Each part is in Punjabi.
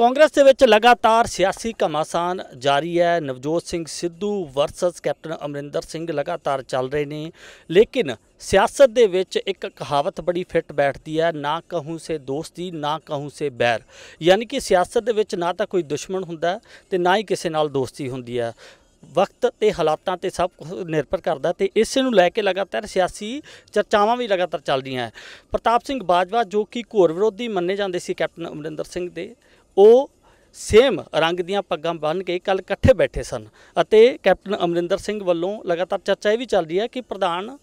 ਕਾਂਗਰਸ ਦੇ ਵਿੱਚ ਲਗਾਤਾਰ ਸਿਆਸੀ ਘਮਾਸਾਨ ਜਾਰੀ ਹੈ ਨਵਜੋਤ ਸਿੰਘ ਸਿੱਧੂ ਵਰਸਸ ਕੈਪਟਨ ਅਮਰਿੰਦਰ ਸਿੰਘ ਲਗਾਤਾਰ ਚੱਲ ਰਹੇ ਨੇ ਲੇਕਿਨ ਸਿਆਸਤ ਦੇ ਵਿੱਚ ਇੱਕ ਕਹਾਵਤ ਬੜੀ ਫਿੱਟ ਬੈਠਦੀ ਹੈ ਨਾ ਕਹੂੰ ਸੇ ਦੋਸਤੀ ਨਾ ਕਹੂੰ ਸੇ ਬੈਰ ਯਾਨੀ ਕਿ ਸਿਆਸਤ ਦੇ ਵਿੱਚ ਨਾ ਤਾਂ ਕੋਈ ਦੁਸ਼ਮਣ ਹੁੰਦਾ ਤੇ ਨਾ ਹੀ ਕਿਸੇ ਨਾਲ ਦੋਸਤੀ ਹੁੰਦੀ ਹੈ ਵਕਤ ਤੇ ਹਾਲਾਤਾਂ ਤੇ ਸਭ ਕੁਝ ਨਿਰਭਰ ਕਰਦਾ ਤੇ ਇਸ ਨੂੰ ਲੈ ਕੇ ਲਗਾਤਾਰ ਸਿਆਸੀ ਚਰਚਾਵਾਂ ਵੀ ਲਗਾਤਾਰ ਚੱਲਦੀਆਂ ਹਨ ਹੈ ਪ੍ਰਤਾਪ ਸਿੰਘ ਬਾਜਵਾ ਜੋ ਕਿ ਘੋਰ ਵਿਰੋਧੀ ਮੰਨੇ ਜਾਂਦੇ ਸੀ ਕੈਪਟਨ ਅਮਰਿੰਦਰ ਸਿੰਘ ਦੇ ਉਹ ਸੇਮ ਰੰਗ ਦੀਆਂ ਪੱਗਾਂ ਬੰਨ ਕੇ ਕੱਲ ਇਕੱਠੇ ਬੈਠੇ ਸਨ ਅਤੇ ਕੈਪਟਨ ਅਮਰਿੰਦਰ ਸਿੰਘ ਵੱਲੋਂ ਲਗਾਤਾਰ ਚਰਚਾ ਇਹ ਵੀ ਚੱਲਦੀ ਹੈ ਕਿ ਪ੍ਰਧਾਨ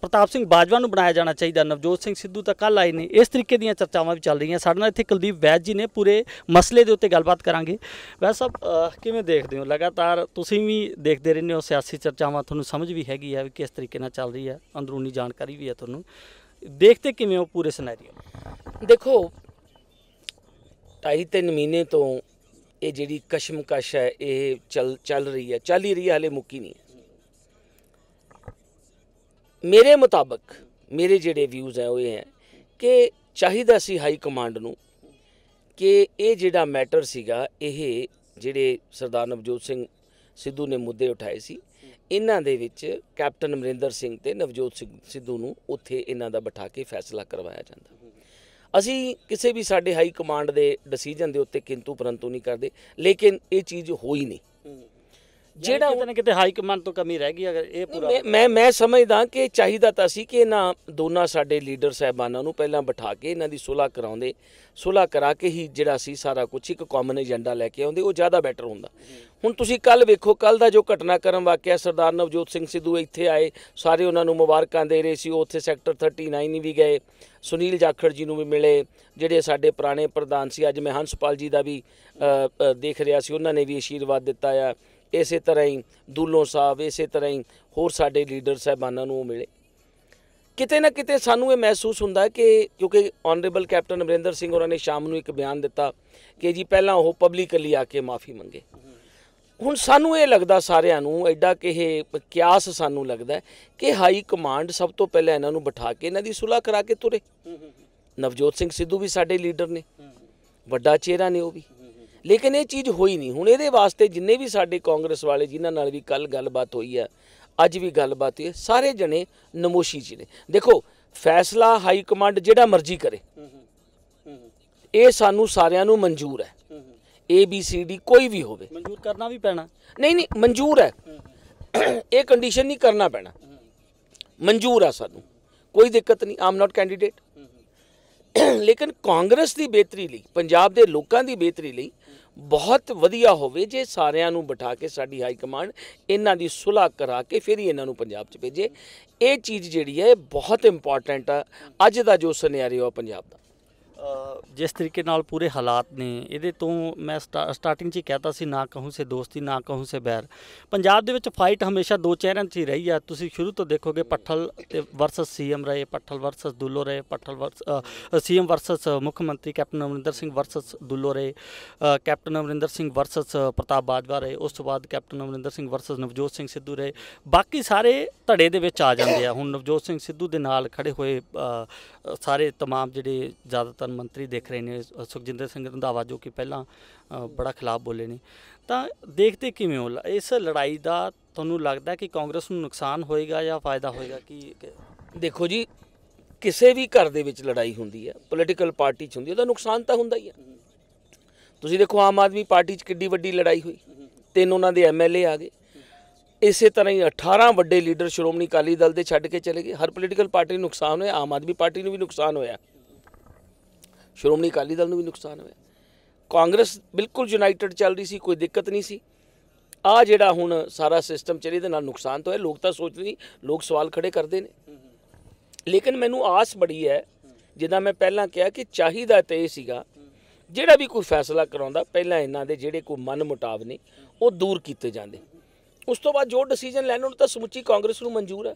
ਪ੍ਰਤਾਪ ਸਿੰਘ ਬਾਜਵਾ ਨੂੰ ਬਣਾਇਆ ਜਾਣਾ ਚਾਹੀਦਾ ਨਵਜੋਤ ਸਿੰਘ ਸਿੱਧੂ ਤਾਂ ਕੱਲ ਆਏ ਨੇ ਇਸ ਤਰੀਕੇ ਦੀਆਂ ਚਰਚਾਵਾਂ ਵੀ ਚੱਲ ਰਹੀਆਂ ਸਾਡੇ ਨਾਲ ਇੱਥੇ ਕੁਲਦੀਪ ਵੈਦ ਜੀ ਨੇ ਪੂਰੇ ਮਸਲੇ ਦੇ ਉੱਤੇ ਗੱਲਬਾਤ ਕਰਾਂਗੇ ਵੈਦ ਸਾਹਿਬ ਕਿਵੇਂ ਦੇਖਦੇ ਹੋ ਲਗਾਤਾਰ ਤੁਸੀਂ ਵੀ ਦੇਖਦੇ ਰਹਿੰਦੇ ਹੋ ਸਿਆਸੀ ਚਰਚਾਵਾਂ ਤੁਹਾਨੂੰ ਸਮਝ ਵੀ ਹੈਗੀ ਆ ਵੀ ਕਿਸ ਤਰੀਕੇ ਨਾਲ ਚੱਲ ਰਹੀ ਹੈ ਅੰਦਰੂਨੀ ਜਾਣਕਾਰੀ ਵੀ ਹੈ ਤੁਹਾਨੂੰ ਦੇਖਦੇ ਕਿਵੇਂ ਹੋ ਪੂਰੇ ਸਿਨੈਰੀਓ ਦੇਖੋ ਢਾਈ ਤਿੰਨ ਮਹੀਨੇ ਤੋਂ ਇਹ ਜਿਹੜੀ ਕਸ਼ਮਕਸ਼ ਹੈ ਇਹ ਚੱਲ ਚੱਲ ਰਹੀ ਹੈ ਚੱਲ ਹੀ ਰਹੀ ਹੈ ਹਲੇ ਮੁੱਕੀ ਨਹੀਂ ਮੇਰੇ ਮੁਤਾਬਕ ਮੇਰੇ ਜਿਹੜੇ ਵਿਊਜ਼ ਹੈ ਉਹ ਇਹ ਹੈ ਕਿ ਚਾਹੀਦਾ ਸੀ ਹਾਈ ਕਮਾਂਡ ਨੂੰ ਕਿ ਇਹ ਜਿਹੜਾ ਮੈਟਰ ਸੀਗਾ ਇਹ ਜਿਹੜੇ ਸਰਦਾਰ ਨਵਜੋਤ ਸਿੰਘ ਸਿੱਧੂ ਨੇ ਮੁੱਦੇ ਉਠਾਏ ਸੀ ਇਹਨਾਂ ਦੇ ਵਿੱਚ ਕੈਪਟਨ ਅਮਰਿੰਦਰ ਸਿੰਘ ਤੇ ਨਵਜੋਤ ਸਿੰਘ ਸਿੱਧੂ ਨੂੰ ਉੱਥੇ ਇਹਨਾਂ ਦਾ ਬਿਠਾ ਕੇ ਫੈਸਲਾ ਕਰਵਾਇਆ ਜਾਂਦਾ ਅਸੀਂ ਕਿਸੇ ਵੀ ਸਾਡੇ ਹਾਈ ਕਮਾਂਡ ਦੇ ਡਿਸੀਜਨ ਦੇ ਉੱਤੇ ਕਿੰਤੂ ਪਰੰਤੂ ਨਹੀਂ ਕਰਦੇ ਲੇਕਿਨ ਇਹ ਚੀਜ਼ ਹੋਈ ਨਹੀਂ ਜਿਹੜਾ ਉਹ ਨਾ ਕਿਤੇ ਹਾਈ ਕਮਾਂਡ ਤੋਂ ਕਮੀ ਰਹਿ ਗਈ ਅਗਰ ਇਹ ਪੂਰਾ ਮੈਂ ਮੈਂ ਸਮਝਦਾ ਕਿ ਚਾਹੀਦਾ ਤਾਂ ਸੀ ਕਿ ਇਹਨਾਂ ਦੋਨਾਂ ਸਾਡੇ ਲੀਡਰ ਸਹਿਬਾਨਾਂ ਨੂੰ ਪਹਿਲਾਂ ਬਿਠਾ ਕੇ ਇਹਨਾਂ ਦੀ ਸੁਲਾ ਕਰਾਉਂਦੇ ਸੁਲਾ ਕਰਾ ਕੇ ਹੀ ਜਿਹੜਾ ਸੀ ਸਾਰਾ ਕੁਝ ਇੱਕ ਕਾਮਨ ਏਜੰਡਾ ਲੈ ਕੇ ਆਉਂਦੇ ਉਹ ਜ਼ਿਆਦਾ ਬੈਟਰ ਹੁੰਦਾ ਹੁਣ ਤੁਸੀਂ ਕੱਲ ਵੇਖੋ ਕੱਲ ਦਾ ਜੋ ਘਟਨਾਕ੍ਰਮ ਵਾਕਿਆ ਸਰਦਾਰ ਨਵਜੋਤ ਸਿੰਘ ਸਿੱਧੂ ਇੱਥੇ ਆਏ ਸਾਰੇ ਉਹਨਾਂ ਨੂੰ ਮੁਬਾਰਕਾਂ ਦੇ ਰਹੇ ਸੀ ਉੱਥੇ ਸੈਕਟਰ 39 ਵੀ ਗਏ ਸੁਨੀਲ ਜਾਖੜ ਜੀ ਨੂੰ ਵੀ ਮਿਲੇ ਜਿਹੜੇ ਸਾਡੇ ਪੁਰਾਣੇ ਪ੍ਰਧਾਨ ਸੀ ਅੱਜ ਮੈਂ ਹੰਸਪਾਲ ਜੀ ਦਾ ਵੀ ਦੇਖ ਰਿਹਾ ਸੀ ਉਹਨਾਂ ਨੇ ਵੀ ਅਸ਼ੀਰਵਾਦ ਦਿੱਤਾ ਆ ਇਸੇ ਤਰ੍ਹਾਂ ਹੀ ਦੂਲੋਂ ਸਾਹਿਬ ਇਸੇ ਤਰ੍ਹਾਂ ਹੀ ਹੋਰ ਸਾਡੇ ਲੀਡਰ ਸਹਿਬਾਨਾਂ ਨੂੰ ਮਿਲੇ ਕਿਤੇ ਨਾ ਕਿਤੇ ਸਾਨੂੰ ਇਹ ਮਹਿਸੂਸ ਹੁੰਦਾ ਕਿ ਕਿਉਂਕਿ ਆਨਰੇਬਲ ਕੈਪਟਨ ਅਮਰਿੰਦਰ ਸਿੰਘ ਹੋਰਾਂ ਨੇ ਸ਼ਾਮ ਨੂੰ ਇੱਕ ਬਿਆਨ ਦਿੱਤਾ ਕਿ ਜੀ ਪਹਿਲਾਂ ਉਹ ਪਬਲਿਕਲੀ ਆ ਕੇ ਮਾਫੀ ਮੰਗੇ ਹੁਣ ਸਾਨੂੰ ਇਹ ਲੱਗਦਾ ਸਾਰਿਆਂ ਨੂੰ ਐਡਾ ਕਿ ਇਹ ਕਿਆਸ ਸਾਨੂੰ ਲੱਗਦਾ ਕਿ ਹਾਈ ਕਮਾਂਡ ਸਭ ਤੋਂ ਪਹਿਲਾਂ ਇਹਨਾਂ ਨੂੰ ਬਿਠਾ ਕੇ ਇਹਨਾਂ ਦੀ ਸੁਲਾ ਕਰਾ ਕੇ ਤੁਰੇ ਨਵਜੋਤ ਸਿੰਘ ਸਿੱਧੂ ਵੀ ਸਾਡੇ ਲੀਡਰ ਨੇ ਵੱਡਾ ਚਿਹਰਾ ਨੇ ਉਹ ਵੀ ਲੇਕਿਨ ਇਹ ਚੀਜ਼ ਹੋਈ ਨਹੀਂ ਹੁਣ ਇਹਦੇ ਵਾਸਤੇ ਜਿੰਨੇ ਵੀ ਸਾਡੇ ਕਾਂਗਰਸ ਵਾਲੇ ਜਿਨ੍ਹਾਂ ਨਾਲ ਵੀ ਕੱਲ ਗੱਲਬਾਤ ਹੋਈ ਹੈ ਅੱਜ ਵੀ ਗੱਲਬਾਤ ਹੈ ਸਾਰੇ ਜਣੇ ਨਮੋਸ਼ੀ ਜੀ ਨੇ ਦੇਖੋ ਫੈਸਲਾ ਹਾਈ ਕਮਾਂਡ ਜਿਹੜਾ ਮਰਜ਼ੀ ਕਰੇ ਇਹ ਸਾਨੂੰ ਸਾਰਿਆਂ ਨੂੰ ਮਨਜ਼ੂਰ ਹੈ ਏ ਬੀ ਸੀ ਡੀ ਕੋਈ ਵੀ ਹੋਵੇ ਮਨਜ਼ੂਰ ਕਰਨਾ ਵੀ ਪੈਣਾ ਨਹੀਂ ਨਹੀਂ ਮਨਜ਼ੂਰ ਹੈ ਇਹ ਕੰਡੀਸ਼ਨ ਨਹੀਂ ਕਰਨਾ ਪੈਣਾ ਮਨਜ਼ੂਰ ਆ ਸਾਨੂੰ ਕੋਈ ਦਿੱਕਤ ਨਹੀਂ ਆਮ ਨਾਟ ਕੈਂਡੀਡੇਟ ਲੇਕਿਨ ਕਾਂਗਰਸ ਦੀ ਬਿਹਤਰੀ ਲਈ ਪੰਜਾਬ ਦੇ ਲੋਕਾਂ ਦੀ ਬਿਹਤਰੀ ਲਈ ਬਹੁਤ ਵਧੀਆ ਹੋਵੇ ਜੇ ਸਾਰਿਆਂ ਨੂੰ ਬਿਠਾ ਕੇ ਸਾਡੀ ਹਾਈ ਕਮਾਂਡ ਇਹਨਾਂ ਦੀ ਸੁਲਹਾ ਕਰਾ ਕੇ ਫਿਰ ਹੀ ਇਹਨਾਂ ਨੂੰ ਪੰਜਾਬ 'ਚ ਭੇਜੇ ਇਹ ਚੀਜ਼ ਜਿਹੜੀ ਹੈ ਬਹੁਤ ਇੰਪੋਰਟੈਂਟ ਆ ਅੱਜ ਦਾ ਜੋ ਸਿਨੈਰੀਓ ਪੰਜਾਬ ਦਾ ਜਿਸ ਤਰੀਕੇ ਨਾਲ ਪੂਰੇ ਹਾਲਾਤ ਨੇ ਇਹਦੇ ਤੋਂ ਮੈਂ ਸਟਾਰਟਿੰਗ 'ਚ ਹੀ ਕਹਤਾ ਸੀ ਨਾ ਕਹੂੰ ਸੇ ਦੋਸਤੀ ਨਾ ਕਹੂੰ ਸੇ ਬੈਰ ਪੰਜਾਬ ਦੇ ਵਿੱਚ ਫਾਈਟ ਹਮੇਸ਼ਾ ਦੋ ਚਿਹਰਿਆਂ 'ਚ ਹੀ ਰਹੀ ਆ ਤੁਸੀਂ ਸ਼ੁਰੂ ਤੋਂ ਦੇਖੋਗੇ ਪੱਠਲ ਤੇ ਵਰਸਸ ਸੀਐਮ ਰਹੇ ਪੱਠਲ ਵਰਸਸ ਦੁੱਲੋ ਰਹੇ ਪੱਠਲ ਵਰਸ ਸੀਐਮ ਵਰਸਸ ਮੁੱਖ ਮੰਤਰੀ ਕੈਪਟਨ ਅਮਰਿੰਦਰ ਸਿੰਘ ਵਰਸਸ ਦੁੱਲੋ ਰਹੇ ਕੈਪਟਨ ਅਮਰਿੰਦਰ ਸਿੰਘ ਵਰਸਸ ਪ੍ਰਤਾਪ ਬਾਜਵਾ ਰਹੇ ਉਸ ਤੋਂ ਬਾਅਦ ਕੈਪਟਨ ਅਮਰਿੰਦਰ ਸਿੰਘ ਵਰਸਸ ਨਵਜੋਤ ਸਿੰਘ ਸਿੱਧੂ ਰਹੇ ਬਾਕੀ ਸਾਰੇ ਧੜੇ ਦੇ ਵਿੱਚ ਆ ਜਾਂਦੇ ਆ ਹੁਣ ਨਵਜੋਤ ਸਿੰਘ ਸਿੱਧੂ ਦੇ ਨਾਲ ਖੜੇ ਹੋਏ ਸਾਰੇ तमाम ਜਿਹੜੇ ਜ਼ਿਆਦਾਤਰ ਮੰਤਰੀ ਦੇਖ ਰਹੇ ਨੇ ਸੁਖਜਿੰਦਰ ਸਿੰਘ ਰੰਧਾਵਾ ਜੋ ਕਿ ਪਹਿਲਾਂ ਬੜਾ ਖਿਲਾਫ ਬੋਲੇ ਨੇ ਤਾਂ ਦੇਖਦੇ ਕਿਵੇਂ ਹੋ ਇਸ ਲੜਾਈ ਦਾ ਤੁਹਾਨੂੰ ਲੱਗਦਾ ਕਿ ਕਾਂਗਰਸ ਨੂੰ ਨੁਕਸਾਨ ਹੋਏਗਾ ਜਾਂ ਫਾਇਦਾ ਹੋਏਗਾ ਕਿ ਦੇਖੋ ਜੀ ਕਿਸੇ ਵੀ ਘਰ ਦੇ ਵਿੱਚ ਲੜਾਈ ਹੁੰਦੀ ਹੈ ਪੋਲੀਟੀਕਲ ਪਾਰਟੀ 'ਚ ਹੁੰਦੀ ਹੈ ਉਹਦਾ ਨੁਕਸਾਨ ਤਾਂ ਹੁੰਦਾ ਹੀ ਹੈ ਤੁਸੀਂ ਦੇਖੋ ਆਮ ਆਦਮੀ ਪਾਰਟੀ 'ਚ ਕਿੱਡੀ ਵੱਡੀ ਲੜਾਈ ਹੋਈ ਤਿੰਨ ਉਹਨਾਂ ਦੇ ਐਮਐਲਏ ਆ ਗਏ ਇਸੇ ਤਰ੍ਹਾਂ ਹੀ 18 ਵੱਡੇ ਲੀਡਰ ਸ਼੍ਰੋਮਣੀ ਅਕਾਲੀ ਦਲ ਦੇ ਛੱਡ ਕੇ ਚਲੇ ਗਏ ਹਰ ਪੋਲੀਟੀਕਲ ਪਾਰਟੀ ਨੂੰ ਨੁਕਸਾਨ ਹੋਇਆ ਆਮ ਆਦਮੀ ਪਾਰਟੀ ਨੂੰ ਵੀ ਨੁਕਸਾਨ ਹੋਇਆ ਸ਼੍ਰੋਮਣੀ ਅਕਾਲੀ ਦਲ ਨੂੰ ਵੀ ਨੁਕਸਾਨ ਹੋਇਆ ਕਾਂਗਰਸ ਬਿਲਕੁਲ ਯੂਨਾਈਟਿਡ ਚੱਲ ਰਹੀ ਸੀ ਕੋਈ ਦਿੱਕਤ ਨਹੀਂ ਸੀ ਆ ਜਿਹੜਾ ਹੁਣ ਸਾਰਾ ਸਿਸਟਮ ਚੱਲੇ ਦੇ ਨਾਲ ਨੁਕਸਾਨ ਤੋਂ ਹੈ ਲੋਕ ਤਾਂ ਸੋਚਦੇ ਨਹੀਂ ਲੋਕ ਸਵਾਲ ਖੜੇ ਕਰਦੇ ਨੇ ਲੇਕਿਨ ਮੈਨੂੰ ਆਸ ਬੜੀ ਹੈ ਜਿੱਦਾਂ ਮੈਂ ਪਹਿਲਾਂ ਕਿਹਾ ਕਿ ਚਾਹੀਦਾ ਤੇ ਇਹ ਸੀਗਾ ਜਿਹੜਾ ਵੀ ਕੋਈ ਫੈਸਲਾ ਕਰਾਉਂਦਾ ਪਹਿਲਾਂ ਇਹਨਾਂ ਦੇ ਜਿਹੜੇ ਕੋਈ ਮਨ ਮੁਟਾਵ ਨੇ ਉਹ ਦੂਰ ਕੀਤੇ ਜਾਂਦੇ ਉਸ ਤੋਂ ਬਾਅਦ ਜੋ ਡਿਸੀਜਨ ਲੈਣ ਉਹ ਤਾਂ ਸਮੁੱਚੀ ਕਾਂਗਰਸ ਨੂੰ ਮਨਜ਼ੂਰ ਹੈ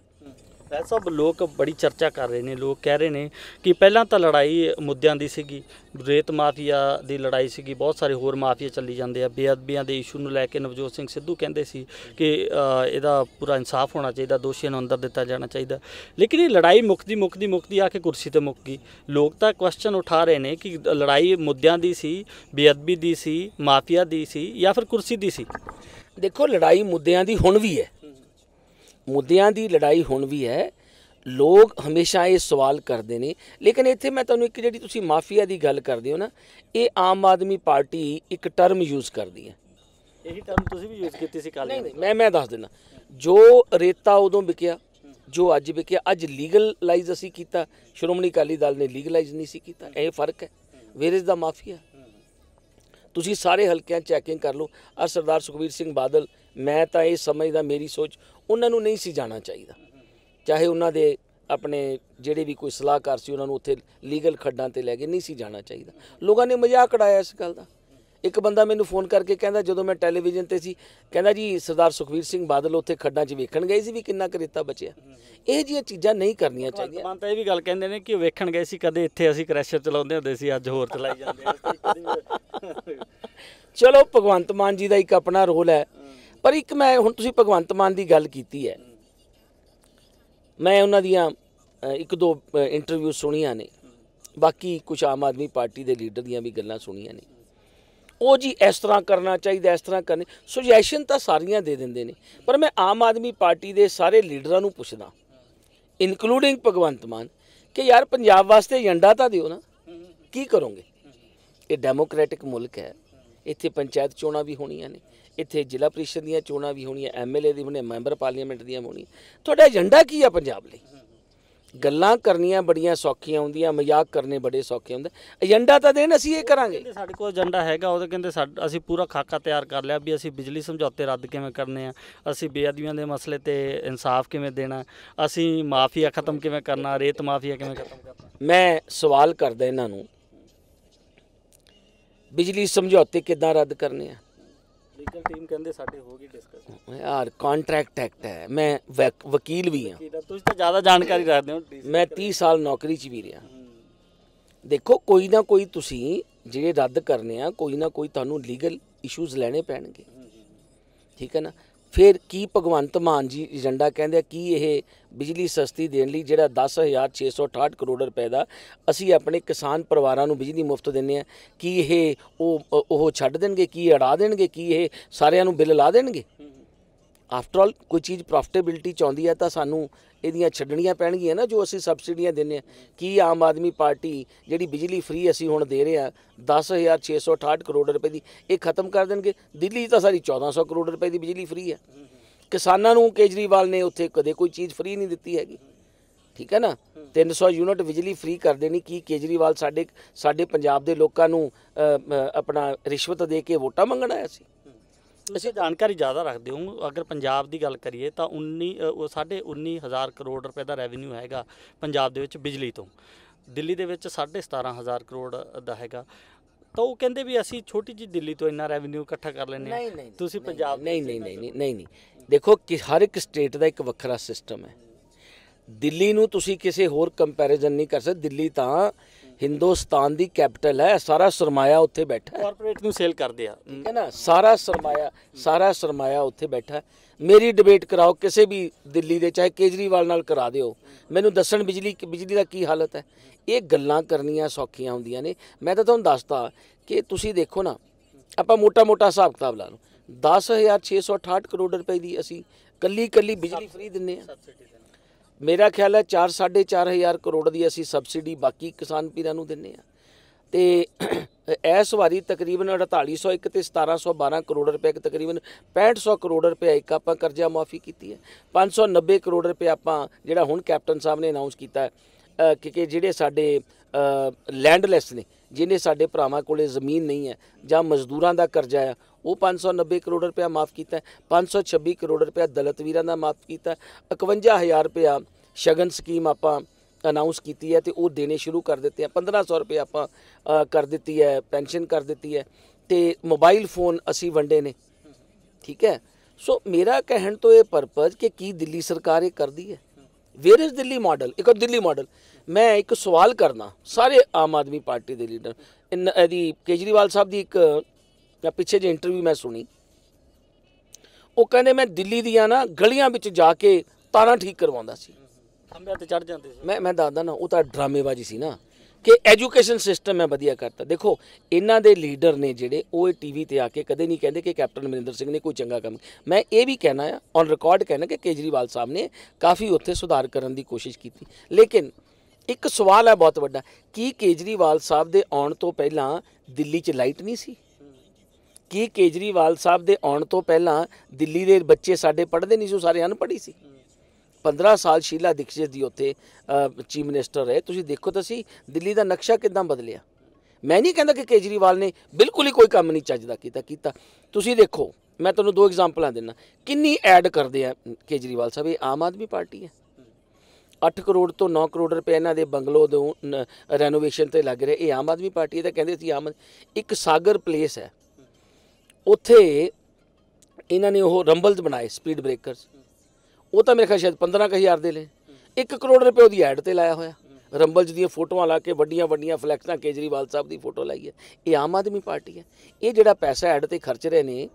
ਇਹ ਸਭ ਲੋਕ ਬੜੀ ਚਰਚਾ ਕਰ ਰਹੇ ਨੇ ਲੋਕ ਕਹਿ ਰਹੇ ਨੇ ਕਿ ਪਹਿਲਾਂ ਤਾਂ ਲੜਾਈ ਮੁੱਦਿਆਂ ਦੀ ਸੀਗੀ ਰੇਤ ਮਾਫੀਆ ਦੀ ਲੜਾਈ ਸੀਗੀ ਬਹੁਤ ਸਾਰੇ ਹੋਰ ਮਾਫੀਆ ਚੱਲੀ ਜਾਂਦੇ ਆ ਬੇਅਦਬੀਆਂ ਦੇ ਇਸ਼ੂ ਨੂੰ ਲੈ ਕੇ ਨਵਜੋਤ ਸਿੰਘ ਸਿੱਧੂ ਕਹਿੰਦੇ ਸੀ ਕਿ ਇਹਦਾ ਪੂਰਾ ਇਨਸਾਫ ਹੋਣਾ ਚਾਹੀਦਾ ਦੋਸ਼ੀਆਂ ਨੂੰ ਅੰਦਰ ਦਿੱਤਾ ਜਾਣਾ ਚਾਹੀਦਾ ਲੇਕਿਨ ਇਹ ਲੜਾਈ ਮੁਕਦੀ ਮੁਕਦੀ ਮੁਕਦੀ ਆ ਕੇ ਕੁਰਸੀ ਤੇ ਮੁੱਕ ਗਈ ਲੋਕ ਤਾਂ ਕੁਐਸਚਨ ਉਠਾ ਰਹੇ ਨੇ ਕਿ ਲੜਾਈ ਮੁੱਦਿਆਂ ਦੀ ਸੀ ਬੇਅਦਬੀ ਦੀ ਸੀ ਮਾਫੀਆ ਦੀ ਸੀ ਜਾਂ ਫਿਰ ਕੁਰਸੀ ਦੀ ਸੀ ਦੇਖੋ ਲੜਾਈ ਮੁੱਦਿਆਂ ਦੀ ਹੁਣ ਵੀ ਹੈ ਮੁੱਦਿਆਂ ਦੀ ਲੜਾਈ ਹੁਣ ਵੀ ਹੈ ਲੋਕ ਹਮੇਸ਼ਾ ਇਹ ਸਵਾਲ ਕਰਦੇ ਨੇ ਲੇਕਿਨ ਇੱਥੇ ਮੈਂ ਤੁਹਾਨੂੰ ਇੱਕ ਜਿਹੜੀ ਤੁਸੀਂ ਮਾਫੀਆ ਦੀ ਗੱਲ ਕਰਦੇ ਹੋ ਨਾ ਇਹ ਆਮ ਆਦਮੀ ਪਾਰਟੀ ਇੱਕ ਟਰਮ ਯੂਜ਼ ਕਰਦੀ ਹੈ ਇਹੀ ਟਰਮ ਤੁਸੀਂ ਵੀ ਯੂਜ਼ ਕੀਤੀ ਸੀ ਕੱਲ੍ਹ ਨਹੀਂ ਮੈਂ ਮੈਂ ਦੱਸ ਦਿੰਦਾ ਜੋ ਰੇਤਾ ਉਦੋਂ ਵਿਕਿਆ ਜੋ ਅੱਜ ਵਿਕਿਆ ਅੱਜ ਲੀਗਲਾਈਜ਼ ਅਸੀਂ ਕੀਤਾ ਸ਼੍ਰੋਮਣੀ ਅਕਾਲੀ ਦਲ ਨੇ ਲੀਗਲਾਈਜ਼ ਨਹੀਂ ਸੀ ਕੀਤਾ ਇਹ ਫਰਕ ਹੈ ਵੇਰ ਇਜ਼ ਦਾ ਮਾਫੀਆ ਤੁਸੀਂ ਸਾਰੇ ਹਲਕਿਆਂ ਚੈਕਿੰਗ ਕਰ ਲਓ ਆ ਸਰਦਾਰ ਸੁਖਵੀਰ ਸਿੰਘ ਬਾਦਲ ਮੈਂ ਤਾਂ ਇਹ ਸਮਝਦਾ ਮੇਰੀ ਸੋਚ ਉਹਨਾਂ ਨੂੰ ਨਹੀਂ ਸੀ ਜਾਣਾ ਚਾਹੀਦਾ ਚਾਹੇ ਉਹਨਾਂ ਦੇ ਆਪਣੇ ਜਿਹੜੇ ਵੀ ਕੋਈ ਸਲਾਹਕਾਰ ਸੀ ਉਹਨਾਂ ਨੂੰ ਉੱਥੇ ਲੀਗਲ ਖੱਡਾਂ ਤੇ ਲੈ ਕੇ ਨਹੀਂ ਸੀ ਜਾਣਾ ਚਾਹੀਦਾ ਲੋਕਾਂ ਨੇ ਮਜ਼ਾਕ ਉਡਾਇਆ ਇਸ ਗੱਲ ਦਾ ਇੱਕ ਬੰਦਾ ਮੈਨੂੰ ਫੋਨ ਕਰਕੇ ਕਹਿੰਦਾ ਜਦੋਂ ਮੈਂ ਟੈਲੀਵਿਜ਼ਨ ਤੇ ਸੀ ਕਹਿੰਦਾ ਜੀ ਸਰਦਾਰ ਸੁਖਵੀਰ ਸਿੰਘ ਬਾਦਲ ਉੱਥੇ ਖੱਡਾਂ 'ਚ ਵੇਖਣ ਗਏ ਸੀ ਵੀ ਕਿੰਨਾ ਕਰੇਤਾ ਬਚਿਆ ਇਹ ਜਿਹੀਆਂ ਚੀਜ਼ਾਂ ਨਹੀਂ ਕਰਨੀਆਂ ਚਾਹੀਦੀਆਂ ਮੰਨ ਤਾਂ ਇਹ ਵੀ ਗੱਲ ਕਹਿੰਦੇ ਨੇ ਕਿ ਵੇਖਣ ਗਏ ਸੀ ਕਦੇ ਇੱਥੇ ਅਸੀਂ ਕ੍ਰੈਸ਼ਰ ਚਲਾਉਂਦੇ ਹੁੰਦੇ ਸੀ ਅੱਜ ਹੋਰ ਚਲਾਈ ਜਾਂਦੇ ਚਲੋ ਭਗਵੰਤ ਮਾਨ ਜੀ ਦਾ ਇੱਕ ਆਪਣਾ ਰੋਲ ਹੈ ਪਰ ਇੱਕ ਮੈਂ ਹੁਣ ਤੁਸੀਂ ਭਗਵੰਤ ਮਾਨ ਦੀ ਗੱਲ ਕੀਤੀ ਹੈ ਮੈਂ ਉਹਨਾਂ ਦੀਆਂ ਇੱਕ ਦੋ ਇੰਟਰਵਿਊ ਸੁਣੀਆਂ ਨੇ ਬਾਕੀ ਕੁਝ ਆਮ ਆਦਮੀ ਪਾਰਟੀ ਦੇ ਲੀਡਰ ਦੀਆਂ ਵੀ ਗੱਲਾਂ ਸੁਣੀਆਂ ਨੇ ਉਹ ਜੀ ਇਸ ਤਰ੍ਹਾਂ ਕਰਨਾ ਚਾਹੀਦਾ ਇਸ ਤਰ੍ਹਾਂ ਕਰਨੇ ਸੁਜੈਸ਼ਨ ਤਾਂ ਸਾਰੀਆਂ ਦੇ ਦਿੰਦੇ ਨੇ ਪਰ ਮੈਂ ਆਮ ਆਦਮੀ ਪਾਰਟੀ ਦੇ ਸਾਰੇ ਲੀਡਰਾਂ ਨੂੰ ਪੁੱਛਦਾ ਇਨਕਲੂਡਿੰਗ ਭਗਵੰਤ ਮਾਨ ਕਿ ਯਾਰ ਪੰਜਾਬ ਵਾਸਤੇ ਏਜੰਡਾ ਤਾਂ ਦਿਓ ਨਾ ਕੀ ਕਰੋਗੇ ਇਹ ਡੈਮੋਕ੍ਰੈਟਿਕ ਮੁਲਕ ਹੈ ਇੱਥੇ ਪੰਚਾਇਤ ਚੋਣਾਂ ਵੀ ਹੋਣੀਆਂ ਨੇ ਇੱਥੇ ਜ਼ਿਲ੍ਹਾ ਪ੍ਰੀਸ਼ਦ ਦੀਆਂ ਚੋਣਾਂ ਵੀ ਹੋਣੀਆਂ ਐਮਐਲਏ ਦੀ ਹੋਣੀ ਮੈਂਬਰ ਪਾਰਲੀਮੈਂਟ ਦੀਆਂ ਹੋਣੀ ਤੁਹਾਡਾ ਏਜੰਡਾ ਕੀ ਆ ਪੰਜਾਬ ਲਈ ਗੱਲਾਂ ਕਰਨੀਆਂ ਬੜੀਆਂ ਸੌਖੀਆਂ ਹੁੰਦੀਆਂ ਮਜ਼ਾਕ ਕਰਨੇ ਬੜੇ ਸੌਖੇ ਹੁੰਦੇ ਏਜੰਡਾ ਤਾਂ ਦੇਣ ਅਸੀਂ ਇਹ ਕਰਾਂਗੇ ਸਾਡੇ ਕੋਲ ਏਜੰਡਾ ਹੈਗਾ ਉਹਦੇ ਕਹਿੰਦੇ ਅਸੀਂ ਪੂਰਾ ਖਾਕਾ ਤਿਆਰ ਕਰ ਲਿਆ ਵੀ ਅਸੀਂ ਬਿਜਲੀ ਸਮਝੌਤੇ ਰੱਦ ਕਿਵੇਂ ਕਰਨੇ ਆ ਅਸੀਂ ਬੇਅਦਬੀਆਂ ਦੇ ਮਸਲੇ ਤੇ ਇਨਸਾਫ ਕਿਵੇਂ ਦੇਣਾ ਅਸੀਂ ਮਾਫੀਆ ਖਤਮ ਕਿਵੇਂ ਕਰਨਾ ਰੇਤ ਮਾਫੀਆ ਕਿਵੇਂ ਖਤਮ ਕਰਨਾ ਮੈਂ ਸਵਾਲ ਕਰਦਾ ਇਹਨਾਂ ਨੂੰ ਬਿਜਲੀ ਸਮਝੌਤੇ ਕਿਦਾਂ ਰੱਦ ਕਰਨੇ ਆ ਲੀਗਲ ਟੀਮ ਕਹਿੰਦੇ ਸਾਡੇ ਹੋ ਗਈ ਡਿਸਕਸ ਯਾਰ ਕੰਟਰੈਕਟ ਐਕਟ ਹੈ ਮੈਂ ਵਕੀਲ ਵੀ ਹਾਂ ਤੁਸੀਂ ਤਾਂ ਜ਼ਿਆਦਾ ਜਾਣਕਾਰੀ ਰੱਖਦੇ ਹੋ ਮੈਂ 30 ਸਾਲ ਨੌਕਰੀ 'ਚ ਵੀ ਰਿਹਾ ਦੇਖੋ ਕੋਈ ਨਾ ਕੋਈ ਤੁਸੀਂ ਜਿਹੜੇ ਰੱਦ ਕਰਨੇ ਆ ਕੋਈ ਨਾ ਕੋਈ ਤੁਹਾਨੂੰ ਲੀਗਲ ਇਸ਼ੂਜ਼ ਲੈਣੇ ਪੈਣਗੇ ਠੀਕ ਹੈ ਨਾ ਫਿਰ ਕੀ ਭਗਵੰਤ ਮਾਨ ਜੀ ਏਜੰਡਾ ਕਹਿੰਦੇ ਕੀ ਇਹ ਬਿਜਲੀ ਸਸਤੀ ਦੇਣ ਲਈ ਜਿਹੜਾ 10668 ਕਰੋੜ ਰੁਪਏ ਦਾ ਅਸੀਂ ਆਪਣੇ ਕਿਸਾਨ ਪਰਿਵਾਰਾਂ ਨੂੰ ਬਿਜਲੀ ਮੁਫਤ ਦਿੰਨੇ ਆ ਕੀ ਇਹ ਉਹ ਉਹ ਛੱਡ ਦੇਣਗੇ ਕੀ ਅੜਾ ਦੇਣਗੇ ਕੀ ਇਹ ਸਾਰਿਆਂ ਨੂੰ ਬਿੱਲ ਲਾ ਦੇਣਗੇ ਆਫਟਰ ਆਲ ਕੋਈ ਚੀਜ਼ ਪ੍ਰੋਫਿਟੇਬਿਲਟੀ ਚਾਹੁੰਦੀ ਹੈ ਤਾਂ ਸਾਨੂੰ ਇਹਦੀਆਂ ਛੱਡਣੀਆਂ ਪੈਣਗੀਆਂ ਨਾ ਜੋ ਅਸੀਂ ਸਬਸਿਡੀਆਂ ਦਿੰਨੇ ਆ ਕੀ ਆਮ ਆਦਮੀ ਪਾਰਟੀ ਜਿਹੜੀ ਬਿਜਲੀ ਫ੍ਰੀ ਅਸੀਂ ਹੁਣ ਦੇ ਰਹੇ ਆ 10668 ਕਰੋੜ ਰੁਪਏ ਦੀ ਇਹ ਖਤਮ ਕਰ ਦੇਣਗੇ ਦਿੱਲੀ ਤਾਂ ਸਾਰੀ 1400 ਕਰੋੜ ਰੁਪਏ ਦੀ ਬਿਜਲੀ ਫ੍ਰੀ ਹੈ ਕਿਸਾਨਾਂ ਨੂੰ ਕੇਜਰੀਵਾਲ ਨੇ ਉੱਥੇ ਕਦੇ ਕੋਈ ਚੀਜ਼ ਫ੍ਰੀ ਨਹੀਂ ਦਿੱਤੀ ਹੈਗੀ ਠੀਕ ਹੈ ਨਾ 300 ਯੂਨਿਟ ਬਿਜਲੀ ਫ੍ਰੀ ਕਰ ਦੇਣੀ ਕੀ ਕੇਜਰੀਵਾਲ ਸਾਡੇ ਸਾਡੇ ਪੰਜਾਬ ਦੇ ਲੋਕਾਂ ਨੂੰ ਆਪਣਾ ਰਿਸ਼ਵਤ ਦੇ ਕੇ ਵੋਟਾਂ ਮੰਗਣ ਆਇਆ ਸੀ ਤੁਸੀਂ ਜਾਣਕਾਰੀ ਜ਼ਿਆਦਾ ਰੱਖਦੇ ਹੋ ਅਗਰ ਪੰਜਾਬ ਦੀ ਗੱਲ ਕਰੀਏ ਤਾਂ 19 ਉਹ ਸਾਢੇ 19000 ਕਰੋੜ ਰੁਪਏ ਦਾ ਰੈਵਨਿਊ ਹੈਗਾ ਪੰਜਾਬ ਦੇ ਵਿੱਚ ਬਿਜਲੀ ਤੋਂ ਦਿੱਲੀ ਦੇ ਵਿੱਚ 17500 ਕਰੋੜ ਦਾ ਹੈਗਾ ਤਾਂ ਉਹ ਕਹਿੰਦੇ ਵੀ ਅਸੀਂ ਛੋਟੀ ਜੀ ਦਿੱਲੀ ਤੋਂ ਇੰਨਾ ਰੈਵਨਿਊ ਇਕੱਠਾ ਕਰ ਲੈਂਦੇ ਆ ਤੁਸੀਂ ਪੰਜਾਬ ਨਹੀਂ ਨਹੀਂ ਨਹੀਂ ਨਹੀਂ ਨਹੀਂ ਦੇਖੋ ਕਿ ਹਰ ਇੱਕ ਸਟੇਟ ਦਾ ਇੱਕ ਵੱਖਰਾ ਸਿਸਟਮ ਹੈ ਦਿੱਲੀ ਨੂੰ ਤੁਸੀਂ ਕਿਸੇ ਹੋਰ ਕੰਪੈਰੀਜ਼ਨ ਨਹੀਂ ਕਰ ਸਕਦੇ ਦਿੱਲੀ ਤਾਂ ਹਿੰਦੁਸਤਾਨ ਦੀ ਕੈਪੀਟਲ ਹੈ ਸਾਰਾ ਸਰਮਾਇਆ ਉੱਥੇ ਬੈਠਾ ਹੈ ਕਾਰਪੋਰੇਟ ਨੂੰ ਸੇਲ ਕਰਦੇ ਆ ਠੀਕ ਹੈ ਨਾ ਸਾਰਾ ਸਰਮਾਇਆ ਸਾਰਾ ਸਰਮਾਇਆ ਉੱਥੇ ਬੈਠਾ ਮੇਰੀ ਡਿਬੇਟ ਕਰਾਓ ਕਿਸੇ ਵੀ ਦਿੱਲੀ ਦੇ ਚਾਹੇ ਕੇਜਰੀਵਾਲ ਨਾਲ ਕਰਾ ਦਿਓ ਮੈਨੂੰ ਦੱਸਣ ਬਿਜਲੀ ਬਿਜਲੀ ਦਾ ਕੀ ਹਾਲਤ ਹੈ ਇਹ ਗੱਲਾਂ ਕਰਨੀਆਂ ਸੌਖੀਆਂ ਹੁੰਦੀਆਂ ਨੇ ਮੈਂ ਤਾਂ ਤੁਹਾਨੂੰ ਦੱਸਦਾ ਕਿ ਤੁਸੀਂ ਦੇਖੋ ਨਾ ਆਪਾਂ ਮੋਟਾ-ਮੋਟਾ ਹਿਸਾਬ ਕਿਤਾਬ ਲਾ ਲਓ 10668 ਕਰੋੜ ਰੁਪਏ ਦੀ ਅਸੀਂ ਕੱਲੀ ਕੱਲੀ ਬਿਜਲੀ ਫ੍ਰੀ ਦਿੰਨੇ ਆ ਮੇਰਾ ਖਿਆਲ ਹੈ 4 4.5000 ਕਰੋੜ ਦੀ ਅਸੀਂ ਸਬਸਿਡੀ ਬਾਕੀ ਕਿਸਾਨ ਪੀਰਾਂ ਨੂੰ ਦਿੰਨੇ ਆ ਤੇ ਇਸ ਵਾਰੀ ਤਕਰੀਬਨ 4801 ਤੇ 1712 ਕਰੋੜ ਰੁਪਏ ਤਕਰੀਬਨ 6500 ਕਰੋੜ ਰੁਪਏ ਇੱਕ ਆਪਾਂ ਕਰਜ਼ਾ ਮਾਫੀ ਕੀਤੀ ਹੈ 590 ਕਰੋੜ ਰੁਪਏ ਆਪਾਂ ਜਿਹੜਾ ਹੁਣ ਕੈਪਟਨ ਸਾਹਿਬ ਨੇ ਅਨਾਉਂਸ ਕੀਤਾ ਹੈ ਕਿ ਜਿਹੜੇ ਸਾਡੇ ਲੈਂਡਲੈਸ ਨੇ ਜਿਨੇ ਸਾਡੇ ਭਰਾਵਾਂ ਕੋਲੇ ਜ਼ਮੀਨ ਨਹੀਂ ਹੈ ਜਾਂ ਮਜ਼ਦੂਰਾਂ ਦਾ ਕਰਜ਼ਾ ਹੈ ਉਹ 590 ਕਰੋੜ ਰੁਪਇਆ ਮਾਫ ਕੀਤਾ 526 ਕਰੋੜ ਰੁਪਇਆ ਦਲਿਤ ਵੀਰਾਂ ਦਾ ਮਾਫ ਕੀਤਾ 51000 ਰੁਪਇਆ ਸ਼ਗਨ ਸਕੀਮ ਆਪਾਂ ਅਨਾਉਂਸ ਕੀਤੀ ਹੈ ਤੇ ਉਹ ਦੇਣੇ ਸ਼ੁਰੂ ਕਰ ਦਿੱਤੇ ਆ 1500 ਰੁਪਏ ਆਪਾਂ ਕਰ ਦਿੱਤੀ ਹੈ ਪੈਨਸ਼ਨ ਕਰ ਦਿੱਤੀ ਹੈ ਤੇ ਮੋਬਾਈਲ ਫੋਨ ਅਸੀਂ ਵੰਡੇ ਨੇ ਠੀਕ ਹੈ ਸੋ ਮੇਰਾ ਕਹਿਣ ਤੋਂ ਇਹ ਪਰਪਸ ਕਿ ਕੀ ਦਿੱਲੀ ਸਰਕਾਰ ਇਹ ਕਰਦੀ ਹੈ ਵੇਅਰ ਇਜ਼ ਦਿੱਲੀ ਮਾਡਲ ਇੱਕ ਦਿੱਲੀ ਮਾਡਲ ਮੈਂ ਇੱਕ ਸਵਾਲ ਕਰਨਾ ਸਾਰੇ ਆਮ ਆਦਮੀ ਪਾਰਟੀ ਦੇ ਲੀਡਰ ਇਹਦੀ ਕੇਜਰੀਵਾਲ ਸਾਹਿਬ ਦੀ ਇੱਕ ਜਾਂ ਪਿੱਛੇ ਜੇ ਇੰਟਰਵਿਊ ਮੈਂ ਸੁਣੀ ਉਹ ਕਹਿੰਦੇ ਮੈਂ ਦਿੱਲੀ ਦੀਆਂ ਨਾ ਗਲੀਆਂ ਵਿੱਚ ਜਾ ਕੇ ਤਾਰਾਂ ਠੀਕ ਕਰਵਾਉਂਦਾ ਸੀ ਖੰਭਿਆਂ ਤੇ ਚੜ ਜਾਂਦੇ ਸੀ ਮੈਂ ਮੈਂ ਦੱਸਦਾ ਨਾ ਉਹ ਤਾਂ ਡਰਾਮੇਬਾਜ਼ੀ ਸੀ ਨਾ ਕਿ ਐਜੂਕੇਸ਼ਨ ਸਿਸਟਮ ਮੈਂ ਵਧੀਆ ਕਰਤਾ ਦੇਖੋ ਇਹਨਾਂ ਦੇ ਲੀਡਰ ਨੇ ਜਿਹੜੇ ਉਹ ਟੀਵੀ ਤੇ ਆ ਕੇ ਕਦੇ ਨਹੀਂ ਕਹਿੰਦੇ ਕਿ ਕੈਪਟਨ ਮਨਿੰਦਰ ਸਿੰਘ ਨੇ ਕੋਈ ਚੰਗਾ ਕੰਮ ਮੈਂ ਇਹ ਵੀ ਕਹਿਣਾ ਆ ਔਨ ਰਿਕਾਰਡ ਕਹਿਣਾ ਕਿ ਕੇਜਰੀਵਾਲ ਸਾਹਿਬ ਨੇ ਕਾਫੀ ਉੱਥੇ ਸੁਧਾਰ ਕਰਨ ਦੀ ਕੋਸ਼ਿਸ਼ ਕੀਤੀ ਲੇਕਿਨ ਇੱਕ ਸਵਾਲ ਹੈ ਬਹੁਤ ਵੱਡਾ ਕੀ ਕੇਜਰੀਵਾਲ ਸਾਹਿਬ ਦੇ ਆਉਣ ਤੋਂ ਪਹਿਲਾਂ ਦਿੱਲੀ 'ਚ ਲਾਈਟ ਨਹੀਂ ਸੀ ਕੀ ਕੇਜਰੀਵਾਲ ਸਾਹਿਬ ਦੇ ਆਉਣ ਤੋਂ ਪਹਿਲਾਂ ਦਿੱਲੀ ਦੇ ਬੱਚੇ ਸਾਡੇ ਪੜ੍ਹਦੇ ਨਹੀਂ ਸੀ ਸਾਰੇ ਅਨਪੜ੍ਹੀ ਸੀ 15 ਸਾਲ ਸ਼ੀਲਾ ਦਿਖਜੇ ਦੀ ਉੱਥੇ ਚੀਫ ਮਿਨਿਸਟਰ ਰਹੇ ਤੁਸੀਂ ਦੇਖੋ ਤਾਂ ਸੀ ਦਿੱਲੀ ਦਾ ਨਕਸ਼ਾ ਕਿਦਾਂ ਬਦਲਿਆ ਮੈਂ ਨਹੀਂ ਕਹਿੰਦਾ ਕਿ ਕੇਜਰੀਵਾਲ ਨੇ ਬਿਲਕੁਲ ਹੀ ਕੋਈ ਕੰਮ ਨਹੀਂ ਚੱਜਦਾ ਕੀਤਾ ਕੀਤਾ ਤੁਸੀਂ ਦੇਖੋ ਮੈਂ ਤੁਹਾਨੂੰ ਦੋ ਐਗਜ਼ਾਮਪਲਾਂ ਦਿੰਨਾ ਕਿੰਨੀ ਐਡ ਕਰਦੇ ਆ ਕੇਜਰੀਵਾਲ ਸਾਹਿਬ ਇਹ ਆਮ ਆਦਮੀ ਪਾਰਟੀ ਹੈ 8 ਕਰੋੜ ਤੋਂ 9 ਕਰੋੜ ਰੁਪਏ ਇਹਨਾਂ ਦੇ ਬੰਗਲੋ ਦੇ ਰੈਨੋਵੇਸ਼ਨ ਤੇ ਲੱਗ ਰਿਹਾ ਇਹ ਆਮ ਆਦਮੀ ਪਾਰਟੀ ਦਾ ਕਹਿੰਦੇ ਸੀ ਆਮ ਇੱਕ ਸਾਗਰ ਪਲੇਸ ਹੈ ਉੱਥੇ ਇਹਨਾਂ ਨੇ ਉਹ ਰੰਬਲਸ ਬਣਾਏ ਸਪੀਡ ਬ੍ਰੇਕਰਸ ਉਹ ਤਾਂ ਮੇਰੇ ਖਿਆਲ ਸ਼ਾਇਦ 15000 ਦੇ ਲੈ 1 ਕਰੋੜ ਰੁਪਏ ਉਹਦੀ ਐਡ ਤੇ ਲਾਇਆ ਹੋਇਆ ਰੰਬਲਜ ਦੀਆਂ ਫੋਟੋਆਂ ਲਾ ਕੇ ਵੱਡੀਆਂ ਵੱਡੀਆਂ ਫਲੈਕਸਾਂ ਕੇਜਰੀਵਾਲ ਸਾਹਿਬ ਦੀ ਫੋਟੋ ਲਾਈ ਹੈ ਇਹ ਆਮ ਆਦਮੀ ਪਾਰਟੀ ਹੈ ਇਹ ਜਿਹੜਾ ਪੈਸਾ ਐਡ ਤੇ ਖਰਚ ਰਹੇ ਨੇ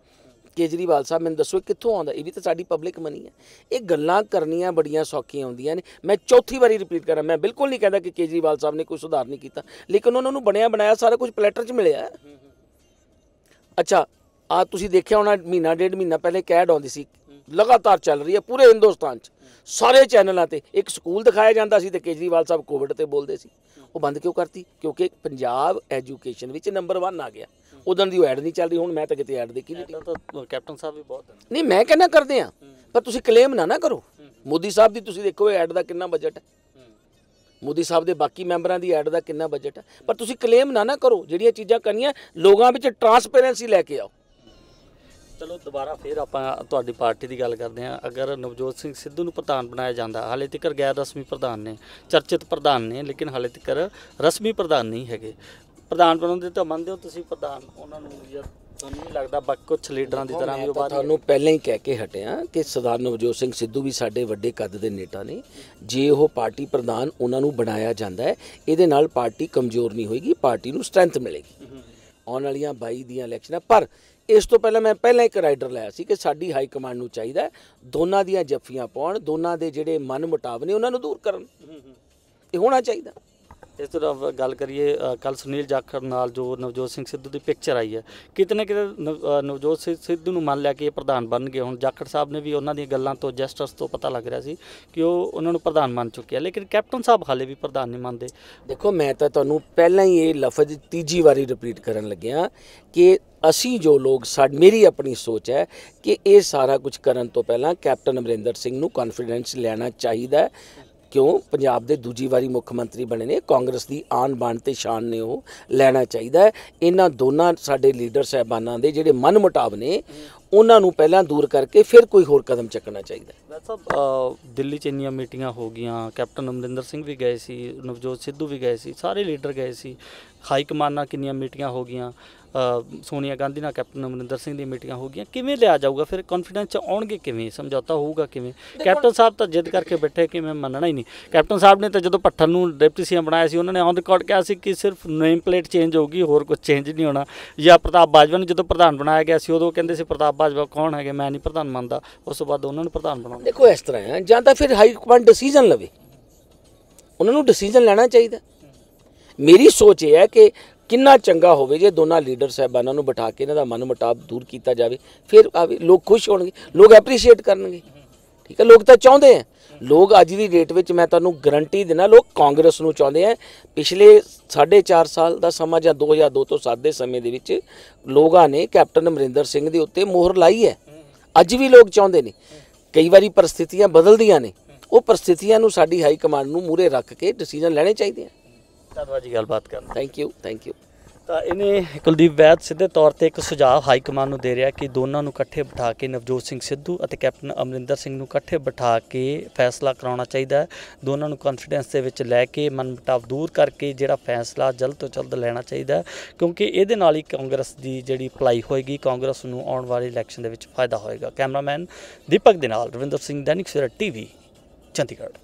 ਕੇਜਰੀਵਾਲ ਸਾਹਿਬ ਮੈਨੂੰ ਦੱਸੋ ਕਿੱਥੋਂ ਆਉਂਦਾ ਇਹ ਵੀ ਤਾਂ ਸਾਡੀ ਪਬਲਿਕ ਮਨੀ ਹੈ ਇਹ ਗੱਲਾਂ ਕਰਨੀਆਂ ਬੜੀਆਂ ਸੌਖੀਆਂ ਹੁੰਦੀਆਂ ਨੇ ਮੈਂ ਚੌਥੀ ਵਾਰੀ ਰਿਪੀਟ ਕਰਾਂ ਮੈਂ ਬਿਲਕੁਲ ਨਹੀਂ ਕਹਿੰਦਾ ਕਿ ਕੇਜਰੀਵਾਲ ਸਾਹਿਬ ਨੇ ਕੋਈ ਸੁਧਾਰ ਨਹੀਂ ਕੀਤਾ ਲੇਕਿਨ ਉਹਨਾਂ ਨੂੰ ਬਣਿਆ ਬਣਾਇਆ ਸਾਰਾ ਕੁਝ ਪਲੇਟਰ 'ਚ ਮਿਲਿਆ ਅੱਛਾ ਆ ਤੁਸੀਂ ਦੇਖਿਆ ਹੋਣਾ ਮਹੀਨਾ ਡੇਢ ਮਹੀਨਾ ਪਹਿਲੇ ਕੈਡ ਆਉਂਦੀ ਸੀ ਲਗਾਤਾਰ ਚੱਲ ਰਹੀ ਹੈ ਪੂਰੇ ਹਿੰਦੁਸਤਾਨ 'ਚ ਸਾਰੇ ਚੈਨਲਾਂ ਤੇ ਇੱਕ ਸਕੂਲ ਦਿਖਾਇਆ ਜਾਂਦਾ ਸੀ ਤੇ ਕੇਜਰੀਵਾਲ ਸਾਹਿਬ ਕੋਵਿਡ ਤੇ ਬੋਲਦੇ ਸੀ ਉਹ ਬੰਦ ਕਿਉਂ ਕਰਤੀ ਕਿਉਂਕਿ ਪੰਜਾਬ ਐਜੂਕੇਸ਼ਨ ਵਿੱਚ ਨੰਬਰ 1 ਆ ਗਿਆ ਉਦੋਂ ਦੀ ਉਹ ਐਡ ਨਹੀਂ ਚੱਲ ਰਹੀ ਹੁਣ ਮੈਂ ਤਾਂ ਕਿਤੇ ਐਡ ਦੇਖੀ ਨਹੀਂ ਤਾਂ ਕੈਪਟਨ ਸਾਹਿਬ ਵੀ ਬਹੁਤ ਨਹੀਂ ਮੈਂ ਕਹਿੰਦਾ ਕਰਦੇ ਆ ਪਰ ਤੁਸੀਂ ਕਲੇਮ ਨਾ ਨਾ ਕਰੋ ਮੋਦੀ ਸਾਹਿਬ ਦੀ ਤੁਸੀਂ ਦੇਖੋ ਐਡ ਦਾ ਕਿੰਨਾ ਬਜਟ ਹੈ ਮੋਦੀ ਸਾਹਿਬ ਦੇ ਬਾਕੀ ਮੈਂਬਰਾਂ ਦੀ ਐਡ ਦਾ ਕਿੰਨਾ ਬਜਟ ਹੈ ਪਰ ਤੁਸੀਂ ਕਲੇਮ ਨਾ ਨਾ ਕਰੋ ਜਿਹੜੀਆਂ ਚੀਜ਼ਾਂ ਕਰਨੀਆਂ ਲੋਕਾਂ ਵਿੱਚ ਟਰਾਂਸਪੇਰੈਂਸੀ ਲੈ ਕੇ ਆਓ ਚਲੋ ਦੁਬਾਰਾ ਫੇਰ ਆਪਾਂ ਤੁਹਾਡੀ ਪਾਰਟੀ ਦੀ ਗੱਲ ਕਰਦੇ ਹਾਂ ਅਗਰ ਨਵਜੋਤ ਸਿੰਘ ਸਿੱਧੂ ਨੂੰ ਪ੍ਰਧਾਨ ਬਣਾਇਆ ਜਾਂਦਾ ਹਾਲੇ ਤੱਕ ਗੈਰ ਰਸਮੀ ਪ੍ਰਧਾਨ ਨੇ ਚਰਚਿਤ ਪ੍ਰਧਾਨ ਨੇ ਲੇਕਿਨ ਹਾਲੇ ਤੱਕ ਰਸਮੀ ਪ੍ਰਧਾਨ ਨਹੀਂ ਹੈਗੇ ਪ੍ਰਧਾਨ ਬਣਨ ਦੇ ਤਾਂ ਮੰਨਦੇ ਹੋ ਤੁਸੀਂ ਪ੍ਰਧਾਨ ਉਹਨਾਂ ਨੂੰ ਜਾਂ ਤੁਹਾਨੂੰ ਨਹੀਂ ਲੱਗਦਾ ਬਾਕੀ ਕੁਝ ਲੀਡਰਾਂ ਦੀ ਤਰ੍ਹਾਂ ਵੀ ਉਹ ਬਾਤ ਤੁਹਾਨੂੰ ਪਹਿਲਾਂ ਹੀ ਕਹਿ ਕੇ ਹਟਿਆ ਕਿ ਸਰਦਾਰ ਨਵਜੋਤ ਸਿੰਘ ਸਿੱਧੂ ਵੀ ਸਾਡੇ ਵੱਡੇ ਕੱਦ ਦੇ ਨੇਤਾ ਨੇ ਜੇ ਉਹ ਪਾਰਟੀ ਪ੍ਰਧਾਨ ਉਹਨਾਂ ਨੂੰ ਬਣਾਇਆ ਜਾਂਦਾ ਹੈ ਇਹਦੇ ਨਾਲ ਪਾਰਟੀ ਕਮਜ਼ੋਰ ਨਹੀਂ ਹੋਏਗੀ ਪਾਰਟੀ ਨੂੰ ਸਟਰੈਂਥ ਮਿਲੇਗੀ ਆਉਣ ਵਾਲੀਆਂ 22 ਦੀਆਂ ਇਲੈਕਸ਼ਨਾਂ ਪਰ ਇਸ ਤੋਂ ਪਹਿਲਾਂ ਮੈਂ ਪਹਿਲਾਂ ਇੱਕ ਰਾਈਡਰ ਲਾਇਆ ਸੀ ਕਿ ਸਾਡੀ ਹਾਈ ਕਮਾਂਡ ਨੂੰ ਚਾਹੀਦਾ ਦੋਨਾਂ ਦੀਆਂ ਜੱਫੀਆਂ ਪਾਉਣ ਦੋਨਾਂ ਦੇ ਜਿਹੜੇ ਮਨ ਮੁਟਾਵ ਨੇ ਉਹਨਾਂ ਨੂੰ ਦੂਰ ਕਰਨ ਇਹ ਹੋਣਾ ਚਾਹੀਦਾ ਇਸ ਤੋਂ ਇਲਾਵਾ ਗੱਲ ਕਰੀਏ ਕੱਲ ਸੁਨੀਲ ਜਾਖੜ ਨਾਲ ਜੋ ਨਵਜੋਤ ਸਿੰਘ ਸਿੱਧੂ ਦੀ ਪਿਕਚਰ ਆਈ ਹੈ ਕਿਤਨੇ ਕਿਤੇ ਨਵਜੋਤ ਸਿੰਘ ਸਿੱਧੂ ਨੂੰ ਮੰਨ ਲਿਆ ਕਿ ਇਹ ਪ੍ਰਧਾਨ ਬਣ ਗਏ ਹੁਣ ਜਾਖੜ ਸਾਹਿਬ ਨੇ ਵੀ ਉਹਨਾਂ ਦੀਆਂ ਗੱਲਾਂ ਤੋਂ ਜਸਟਸ ਤੋਂ ਪਤਾ ਲੱਗ ਰਿਹਾ ਸੀ ਕਿ ਉਹ ਉਹਨਾਂ ਨੂੰ ਪ੍ਰਧਾਨ ਮੰਨ ਚੁੱਕੇ ਆ ਲੇਕਿਨ ਕੈਪਟਨ ਸਾਹਿਬ ਹਾਲੇ ਵੀ ਪ੍ਰਧਾਨ ਨਹੀਂ ਮੰਨਦੇ ਦੇਖੋ ਮੈਂ ਤਾਂ ਤੁਹਾਨੂੰ ਪਹਿਲਾਂ ਹੀ ਇਹ ਲਫ਼ਜ਼ ਤੀਜੀ ਵਾਰੀ ਰਿਪੀਟ ਕਰਨ ਲੱਗਿਆ ਕਿ ਅਸੀਂ ਜੋ ਲੋਕ ਸਾਡ ਮੇਰੀ ਆਪਣੀ ਸੋਚ ਹੈ ਕਿ ਇਹ ਸਾਰਾ ਕੁਝ ਕਰਨ ਤੋਂ ਪਹਿਲਾਂ ਕੈਪਟਨ ਅਮਰਿੰਦਰ ਸਿੰਘ ਨੂੰ ਕੌਨਫੀਡੈਂਸ ਲੈਣਾ ਚਾਹੀਦਾ ਹੈ ਕਿਉਂ ਪੰਜਾਬ ਦੇ ਦੂਜੀ ਵਾਰੀ ਮੁੱਖ ਮੰਤਰੀ ਬਣੇ ਨੇ ਕਾਂਗਰਸ ਦੀ ਆਨ ਬਾਣ ਤੇ ਸ਼ਾਨ ਨੇ ਉਹ ਲੈਣਾ ਚਾਹੀਦਾ ਹੈ ਇਹਨਾਂ ਦੋਨਾਂ ਸਾਡੇ ਲੀਡਰ ਸਹਿਬਾਨਾਂ ਦੇ ਜਿਹੜੇ ਮਨ ਮੁਟਾਵ ਨੇ ਉਹਨਾਂ ਨੂੰ ਪਹਿਲਾਂ ਦੂਰ ਕਰਕੇ ਫਿਰ ਕੋਈ ਹੋਰ ਕਦਮ ਚੱਕਣਾ ਚਾਹੀਦਾ ਹੈ ਸਾਹਿਬ ਦਿੱਲੀ 'ਚ ਇੰਨੀਆਂ ਮੀਟਿੰਗਾਂ ਹੋ ਗਈਆਂ ਕੈਪਟਨ ਅਮਰਿੰਦਰ ਸਿੰਘ ਵੀ ਗਏ ਸੀ ਨਵਜੋਤ ਸਿੱਧੂ ਵੀ ਗਏ ਸੀ ਸਾਰੇ ਲੀਡਰ ਗਏ ਸੀ ਹਾਈ ਕਮਾਨਾਂ ਕਿੰਨੀਆਂ ਮੀਟਿੰਗਾਂ ਹੋ ਗਈਆਂ ਸੋਨੀਆ ਗਾਂਧੀ ਨਾਲ ਕੈਪਟਨ ਅਮਰਿੰਦਰ ਸਿੰਘ ਦੀ ਮੀਟਿੰਗਾਂ ਹੋ ਗਈਆਂ ਕਿਵੇਂ ਲਿਆ ਜਾਊਗਾ ਫਿਰ ਕੌਨਫੀਡੈਂਸ ਚ ਆਉਣਗੇ ਕਿਵੇਂ ਸਮਝੌਤਾ ਹੋਊਗਾ ਕਿਵੇਂ ਕੈਪਟਨ ਸਾਹਿਬ ਤਾਂ ਜਿੱਦ ਕਰਕੇ ਬੈਠੇ ਕਿ ਮੈਂ ਮੰਨਣਾ ਹੀ ਨਹੀਂ ਕੈਪਟਨ ਸਾਹਿਬ ਨੇ ਤਾਂ ਜਦੋਂ ਪੱਠਣ ਨੂੰ ਡਿਪਟੀ ਸੀਐਮ ਬਣਾਇਆ ਸੀ ਉਹਨਾਂ ਨੇ ਔਨ ਰਿਕਾਰਡ ਕਿਹਾ ਸੀ ਕਿ ਸਿਰਫ ਨੇਮ ਪਲੇਟ ਚੇਂਜ ਹੋਊਗੀ ਹੋਰ ਕੁਝ ਚੇਂਜ ਨਹੀਂ ਹੋਣਾ ਜਾਂ ਪ੍ਰਤਾਪ ਬਾਜਵਾ ਨੂੰ ਜਦੋਂ ਪ੍ਰਧਾਨ ਬਣਾਇਆ ਗਿਆ ਸੀ ਉਦੋਂ ਕਹਿੰਦੇ ਸੀ ਪ੍ਰਤਾਪ ਬਾਜਵਾ ਕੌਣ ਹੈਗੇ ਮੈਂ ਨਹੀਂ ਪ੍ਰਧਾਨ ਮੰਨਦਾ ਉਸ ਤੋਂ ਬਾਅਦ ਉਹਨਾਂ ਨੂੰ ਪ੍ਰਧਾਨ ਬਣਾਉਣਾ ਦੇਖੋ ਇਸ ਤਰ੍ਹਾਂ ਹੈ ਜਾਂ ਤਾਂ ਫਿਰ ਹਾਈ ਕਮਾਂਡ ਡਿਸੀਜਨ ਲਵੇ ਉਹਨਾਂ ਨੂੰ ਡਿਸੀਜਨ ਲੈਣਾ ਚਾਹੀਦਾ ਮੇਰੀ ਸੋਚ ਇਹ ਹੈ ਕਿ ਕਿੰਨਾ ਚੰਗਾ ਹੋਵੇ ਜੇ ਦੋਨਾਂ ਲੀਡਰ ਸਾਹਿਬਾਨਾਂ ਨੂੰ ਬਿਠਾ ਕੇ ਇਹਨਾਂ ਦਾ ਮਨਮੁਟਾਵ ਦੂਰ ਕੀਤਾ ਜਾਵੇ ਫਿਰ ਲੋਕ ਖੁਸ਼ ਹੋਣਗੇ ਲੋਕ ਐਪਰੀਸ਼ੀਏਟ ਕਰਨਗੇ ਠੀਕ ਹੈ ਲੋਕ ਤਾਂ ਚਾਹੁੰਦੇ ਆ ਲੋਕ ਅੱਜ ਦੀ ਡੇਟ ਵਿੱਚ ਮੈਂ ਤੁਹਾਨੂੰ ਗਰੰਟੀ ਦਿੰਦਾ ਲੋਕ ਕਾਂਗਰਸ ਨੂੰ ਚਾਹੁੰਦੇ ਆ ਪਿਛਲੇ 4.5 ਸਾਲ ਦਾ ਸਮਾਂ ਜਾਂ 2002 ਤੋਂ 7 ਦੇ ਸਮੇਂ ਦੇ ਵਿੱਚ ਲੋਕਾਂ ਨੇ ਕੈਪਟਨ ਅਮਰਿੰਦਰ ਸਿੰਘ ਦੇ ਉੱਤੇ ਮੋਹਰ ਲਾਈ ਹੈ ਅੱਜ ਵੀ ਲੋਕ ਚਾਹੁੰਦੇ ਨੇ ਕਈ ਵਾਰੀ ਪਰਿਸਥਿਤੀਆਂ ਬਦਲਦੀਆਂ ਨੇ ਉਹ ਪਰਿਸਥਿਤੀਆਂ ਨੂੰ ਸਾਡੀ ਹਾਈ ਕਮਾਂਡ ਨੂੰ ਮੂਰੇ ਰੱਖ ਕੇ ਡਿਸੀਜਨ ਲੈਣੇ ਚਾਹੀਦੇ ਆ ਧੰਨਵਾਦ ਜੀ ਗੱਲਬਾਤ ਕਰਨ ਥੈਂਕ ਯੂ ਥੈਂਕ ਯੂ ਤਾਂ ਇਹਨੇ ਕੁਲਦੀਪ ਵੈਦ ਸਿੱਧੇ ਤੌਰ ਤੇ ਇੱਕ ਸੁਝਾਅ ਹਾਈ ਕਮਾਂਡ ਨੂੰ ਦੇ ਰਿਹਾ ਕਿ ਦੋਨਾਂ ਨੂੰ ਇਕੱਠੇ ਬਿਠਾ ਕੇ ਨਵਜੋਤ ਸਿੰਘ ਸਿੱਧੂ ਅਤੇ ਕੈਪਟਨ ਅਮਰਿੰਦਰ ਸਿੰਘ ਨੂੰ ਇਕੱਠੇ ਬਿਠਾ ਕੇ ਫੈਸਲਾ ਕਰਾਉਣਾ ਚਾਹੀਦਾ ਹੈ ਦੋਨਾਂ ਨੂੰ ਕੌਨਫੀਡੈਂਸ ਦੇ ਵਿੱਚ ਲੈ ਕੇ ਮਨਮਟਾਵ ਦੂਰ ਕਰਕੇ ਜਿਹੜਾ ਫੈਸਲਾ ਜਲਦ ਤੋਂ ਜਲਦ ਲੈਣਾ ਚਾਹੀਦਾ ਕਿਉਂਕਿ ਇਹਦੇ ਨਾਲ ਹੀ ਕਾਂਗਰਸ ਦੀ ਜਿਹੜੀ ਭਲਾਈ ਹੋਏਗੀ ਕਾਂਗਰਸ ਨੂੰ ਆਉਣ ਵਾਲੇ ਇਲੈਕਸ਼ਨ ਦੇ ਵਿੱਚ ਫਾਇਦਾ ਹੋਏਗਾ ਕੈਮਰਾਮੈਨ ਦੀਪਕ ਦੇ ਨਾਲ ਰਵਿੰਦਰ ਸਿੰਘ ਦੈਨਿਕ ਸਵੇਰਾ ਟੀਵੀ ਚੰਡੀਗੜ੍ਹ